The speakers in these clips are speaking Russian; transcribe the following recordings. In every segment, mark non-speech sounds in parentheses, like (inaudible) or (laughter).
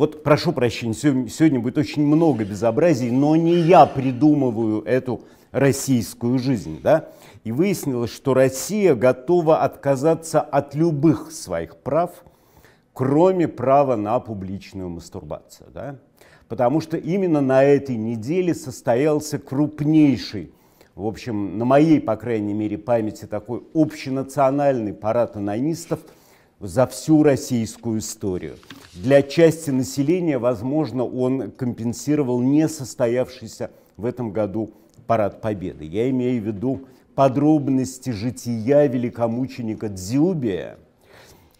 Вот прошу прощения, сегодня будет очень много безобразий, но не я придумываю эту российскую жизнь. Да? И выяснилось, что Россия готова отказаться от любых своих прав, кроме права на публичную мастурбацию. Да? Потому что именно на этой неделе состоялся крупнейший, в общем, на моей, по крайней мере, памяти такой общенациональный парад анонистов – за всю российскую историю. Для части населения, возможно, он компенсировал несостоявшийся в этом году парад Победы. Я имею в виду подробности жития великомученика Дзюбия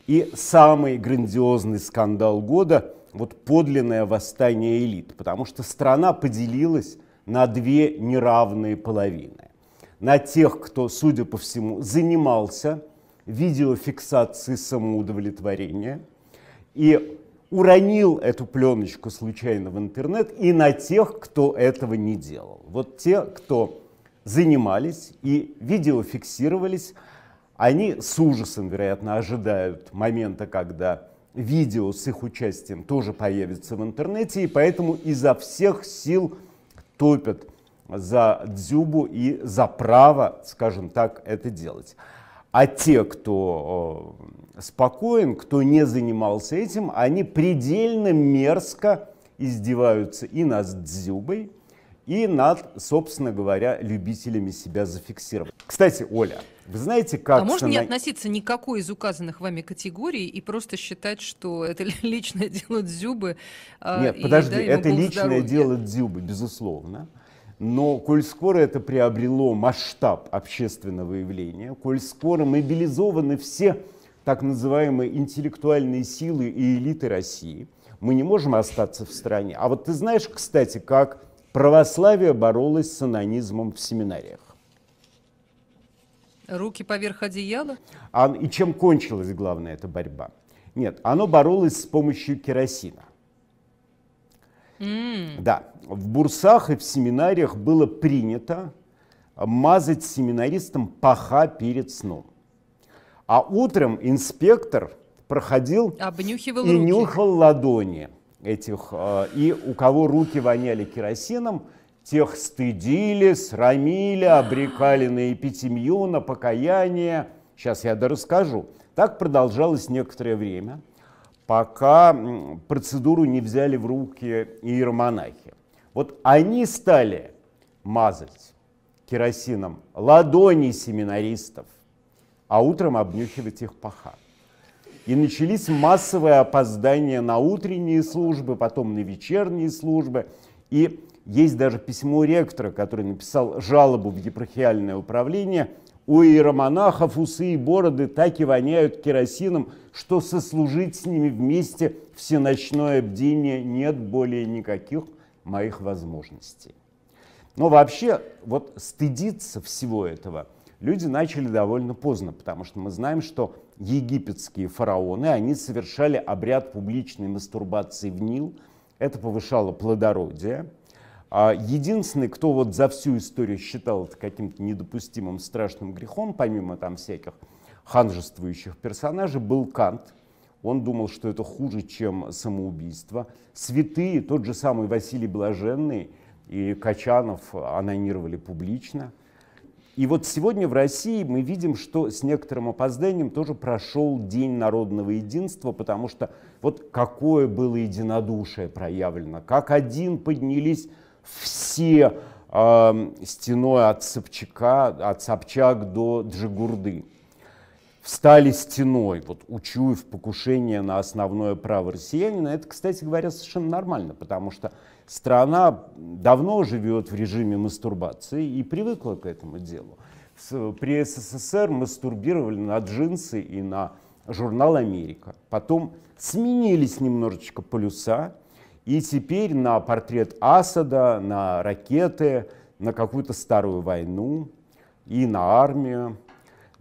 и самый грандиозный скандал года – вот подлинное восстание элит, потому что страна поделилась на две неравные половины. На тех, кто, судя по всему, занимался – видеофиксации самоудовлетворения и уронил эту пленочку случайно в интернет и на тех, кто этого не делал. Вот те, кто занимались и видеофиксировались, они с ужасом, вероятно, ожидают момента, когда видео с их участием тоже появится в интернете, и поэтому изо всех сил топят за Дзюбу и за право, скажем так, это делать. А те, кто э, спокоен, кто не занимался этим, они предельно мерзко издеваются и над дзюбой, и над, собственно говоря, любителями себя зафиксировать. Кстати, Оля, вы знаете, как... А можно сана... не относиться ни к какой из указанных вами категорий и просто считать, что это (laughs) личное дело Дзюбы? А, Нет, и, подожди, да, это личное здоровья. дело Дзюбы, безусловно. Но коль скоро это приобрело масштаб общественного явления, коль скоро мобилизованы все так называемые интеллектуальные силы и элиты России, мы не можем остаться в стране. А вот ты знаешь, кстати, как православие боролось с анонизмом в семинариях? Руки поверх одеяла? А, и чем кончилась, главная эта борьба? Нет, оно боролось с помощью керосина. Да, в бурсах и в семинариях было принято мазать семинаристам паха перед сном. А утром инспектор проходил Обнюхивал и руки. нюхал ладони этих. Э, и у кого руки воняли керосином, тех стыдили, срамили, обрекали на эпитемию, на покаяние. Сейчас я расскажу. Так продолжалось некоторое время пока процедуру не взяли в руки иеромонахи. Вот они стали мазать керосином ладони семинаристов, а утром обнюхивать их паха. И начались массовые опоздания на утренние службы, потом на вечерние службы. И есть даже письмо ректора, который написал жалобу в епархиальное управление – у иеромонахов усы и бороды так и воняют керосином, что сослужить с ними вместе всеночное бдение нет более никаких моих возможностей. Но вообще, вот стыдиться всего этого люди начали довольно поздно, потому что мы знаем, что египетские фараоны, они совершали обряд публичной мастурбации в Нил, это повышало плодородие – а единственный, кто вот за всю историю считал это каким-то недопустимым страшным грехом, помимо там всяких ханжествующих персонажей, был Кант. Он думал, что это хуже, чем самоубийство. Святые, тот же самый Василий Блаженный и Качанов анонировали публично. И вот сегодня в России мы видим, что с некоторым опозданием тоже прошел День народного единства, потому что вот какое было единодушие проявлено, как один поднялись все э, стеной от Собчака, от Собчак до Джигурды. Встали стеной, вот учуяв покушение на основное право россиянина. Это, кстати говоря, совершенно нормально, потому что страна давно живет в режиме мастурбации и привыкла к этому делу. При СССР мастурбировали на джинсы и на журнал «Америка». Потом сменились немножечко полюса – и теперь на портрет Асада, на ракеты, на какую-то старую войну и на армию.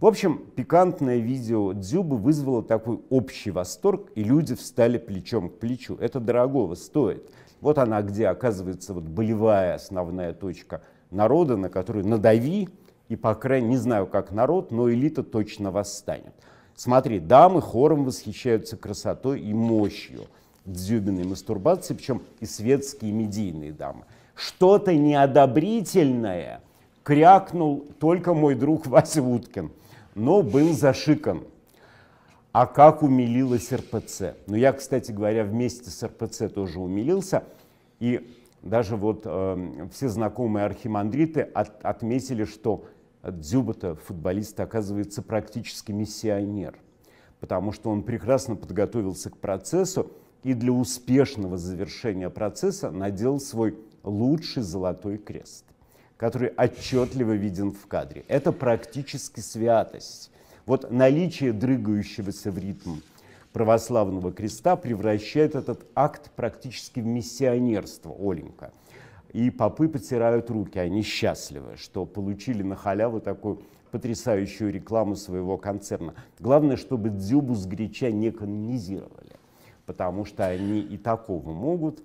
В общем, пикантное видео Дзюбы вызвало такой общий восторг, и люди встали плечом к плечу. Это дорогого стоит. Вот она, где оказывается вот болевая основная точка народа, на которую надави, и по крайней не знаю, как народ, но элита точно восстанет. Смотри, дамы хором восхищаются красотой и мощью дзюбиной мастурбации, причем и светские, и медийные дамы. Что-то неодобрительное крякнул только мой друг Вася Уткин, но был зашикан. А как умилилась РПЦ? Ну, я, кстати говоря, вместе с РПЦ тоже умилился. И даже вот э, все знакомые архимандриты от, отметили, что Дзюба-то, футболист, оказывается практически миссионер, потому что он прекрасно подготовился к процессу, и для успешного завершения процесса надел свой лучший золотой крест, который отчетливо виден в кадре. Это практически святость. Вот наличие дрыгающегося в ритм православного креста превращает этот акт практически в миссионерство, Оленька. И попы потирают руки, они счастливы, что получили на халяву такую потрясающую рекламу своего концерна. Главное, чтобы дзюбу с греча не канонизировали потому что они и такого могут.